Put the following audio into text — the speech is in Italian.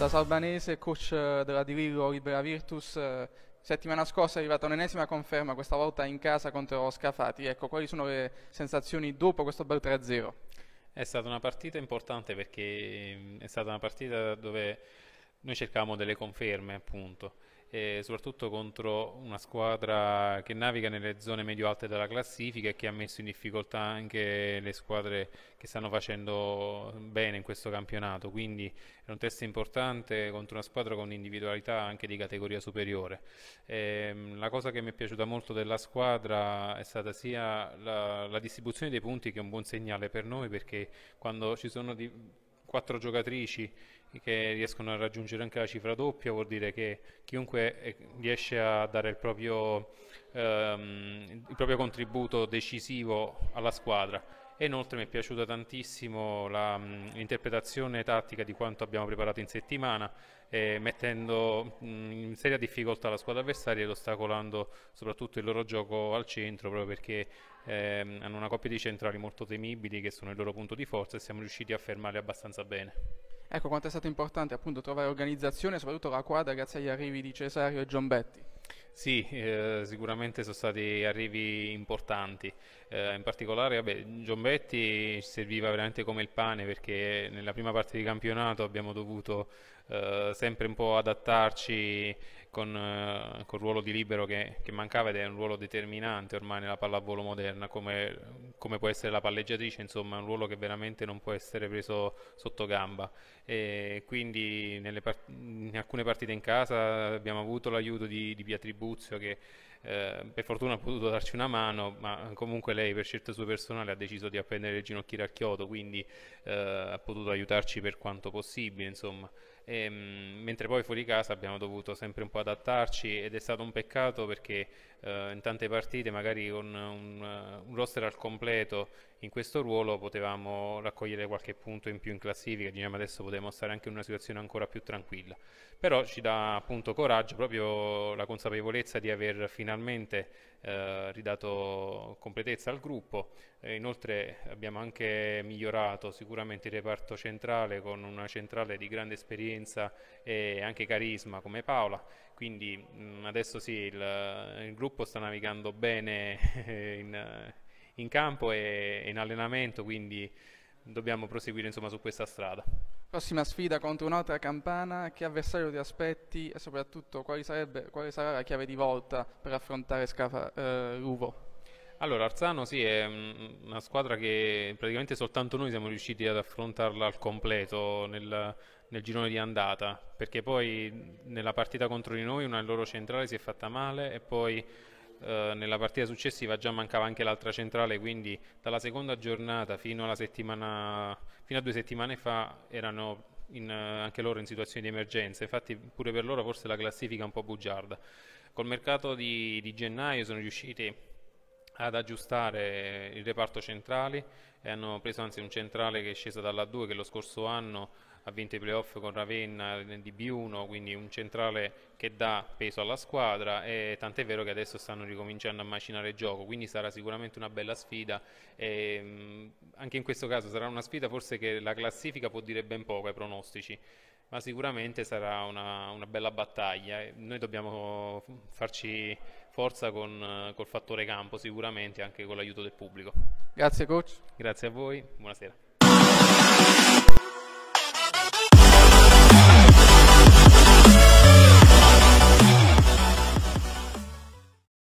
Sasa Albanese, coach eh, della Delirio Libera Virtus, eh, settimana scorsa è arrivata un'ennesima conferma, questa volta in casa contro Scafati. Ecco, quali sono le sensazioni dopo questo bel 3-0? È stata una partita importante perché mm, è stata una partita dove noi cercavamo delle conferme, appunto eh, soprattutto contro una squadra che naviga nelle zone medio-alte della classifica e che ha messo in difficoltà anche le squadre che stanno facendo bene in questo campionato. Quindi è un test importante contro una squadra con individualità anche di categoria superiore. Eh, la cosa che mi è piaciuta molto della squadra è stata sia la, la distribuzione dei punti che è un buon segnale per noi perché quando ci sono... Di, quattro giocatrici che riescono a raggiungere anche la cifra doppia, vuol dire che chiunque eh, riesce a dare il proprio, ehm, il proprio contributo decisivo alla squadra e inoltre mi è piaciuta tantissimo l'interpretazione mm, tattica di quanto abbiamo preparato in settimana eh, mettendo mh, mm, in seria difficoltà la squadra avversaria ed ostacolando soprattutto il loro gioco al centro proprio perché eh, hanno una coppia di centrali molto temibili che sono il loro punto di forza e siamo riusciti a fermarli abbastanza bene. Ecco quanto è stato importante appunto trovare organizzazione, soprattutto la quadra grazie agli arrivi di Cesario e Giombetti. Sì, eh, sicuramente sono stati arrivi importanti, eh, in particolare vabbè, Giombetti serviva veramente come il pane perché nella prima parte di campionato abbiamo dovuto eh, sempre un po' adattarci con, eh, ruolo di libero che, che, mancava ed è un ruolo determinante ormai nella pallavolo moderna come come può essere la palleggiatrice, insomma è un ruolo che veramente non può essere preso sotto gamba. E quindi part- in alcune partite in casa abbiamo avuto l'aiuto di, di Buzio che eh, per fortuna ha potuto darci una mano, ma comunque lei per scelta sua personale ha deciso di appendere le ginocchiere al chiodo, quindi eh, ha potuto aiutarci per quanto possibile. Insomma. E, ehm, mentre poi fuori casa abbiamo dovuto sempre un po' adattarci ed è stato un peccato perché eh, in tante partite magari con un, un, roster al completo in questo ruolo potevamo raccogliere qualche punto in più in classifica, diciamo adesso potevamo stare anche in una situazione ancora più tranquilla, però ci dà appunto coraggio proprio la consapevolezza di aver finalmente eh, ridato completezza al gruppo, e inoltre abbiamo anche migliorato sicuramente il reparto centrale con una centrale di grande esperienza presenza e anche carisma come Paola. Quindi mh, mm, adesso sì, il, il, gruppo sta navigando bene in, in campo e in allenamento, quindi dobbiamo proseguire insomma, su questa strada. Prossima sfida contro un'altra campana, che avversario ti aspetti e soprattutto sarebbe, quale sarà la chiave di volta per affrontare Scafa eh, Ruvo? Allora, Arzano sì, è mm, una squadra che praticamente soltanto noi siamo riusciti ad affrontarla al completo nel, nel girone di andata, perché poi nella partita contro di noi una loro centrale si è fatta male e poi eh, nella partita successiva già mancava anche l'altra centrale, quindi dalla seconda giornata fino, fino a due settimane fa erano in, eh, anche loro in situazioni di emergenza, infatti pure per loro forse la classifica è un po' bugiarda. Col mercato di, di gennaio sono riusciti ad aggiustare il reparto centrali e hanno preso anzi un centrale che è sceso dalla 2 che lo scorso anno ha vinto i playoff con Ravenna di B1 quindi un centrale che dà peso alla squadra e tant'è vero che adesso stanno ricominciando a macinare il gioco quindi sarà sicuramente una bella sfida e, anche in questo caso sarà una sfida forse che la classifica può dire ben poco ai pronostici ma sicuramente sarà una, una bella battaglia noi dobbiamo farci forza con, eh, col fattore campo sicuramente, anche con l'aiuto del pubblico. Grazie coach. Grazie a voi, buonasera.